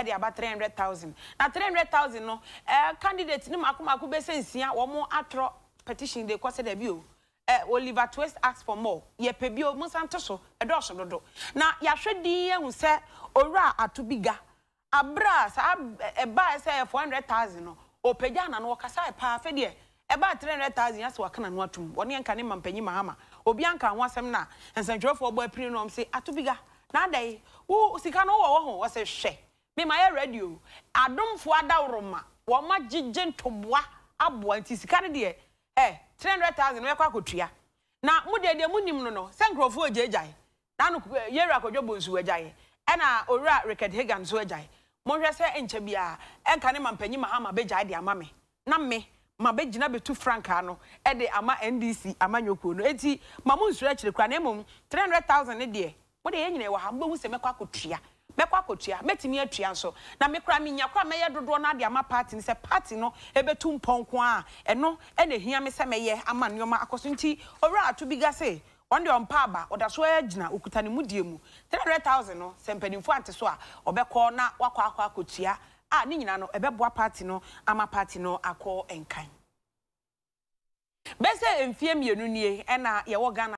ɛde about three hundred thousand na three hundred thousand no ɛɛ candidate ne mako mako bɛsɛ nsia wɔn atwerɛ petition they kɔsɛ dɛbi o ɛɛ oliver twist ask for more yɛpɛ bi o musa nto so ɛdɔɔso dodo na yɛahwɛ dii said, "Ora, owura ato bi ga abira saa ɛbaa sɛ four hundred thousand no opagya na no wɔkasa paa about deɛ ɛbaa three hundred thousand yasɛ waka na no atum wɔne mahama obi anka ho asɛm na nsɛntwerɛfoɔ bɔ apiri no ɔm sɛ ato bi ga na ada yi wo sika no wɔ wɔ ho wɔsɛ me ma yɛ radio adomfo adaworoma wɔn ma gyegye ntoboa aboa nti sika no deɛ ɛ eh, three hundred thousand wɔn kɔ akɔtua na mu deɛ deɛ mu nim no no eh, sɛ nkurɔfoɔ gyegyae n'ano yɛwura akɔdwa bonsu gyae ɛna owura rickard hagan nso gyae monhwɛ sɛ nkyɛ biara ɛnka ne ma mpanyin mahama bɛgyae de ama me na me ma bɛgyina bɛtu frankaa no ɛde ama ndc amanyɔkuo no eti ma mo nsura akyire kora na mmom three hundred thousand ne deɛ mo de yɛn nyinaa wɔ ha mbɛhu sɛ mɛkɔ akɔtua mɛkɔ akɔtua mɛtumi atua nso na mekora menya kora mɛyɛ dodoɔ na ade ama party no sɛ party no ɛbɛtu mpɔnko a ɛno ɛna ɛhia me sɛ mɛyɛ ama nneɔma akɔ so nti ɔwura ato bi ga se wọn de ọmpa aba ọda so agyina okuta ne mu mu three hundred thousand no sɛ mpanimfoɔ ante so a ɔbɛkɔ na wakwa akɔ akɔtua a ne nyinaa no ɛbɛboa party no ama party no akɔ nkan bese mfie mmienu nie ɛna yɛwɔ ghana.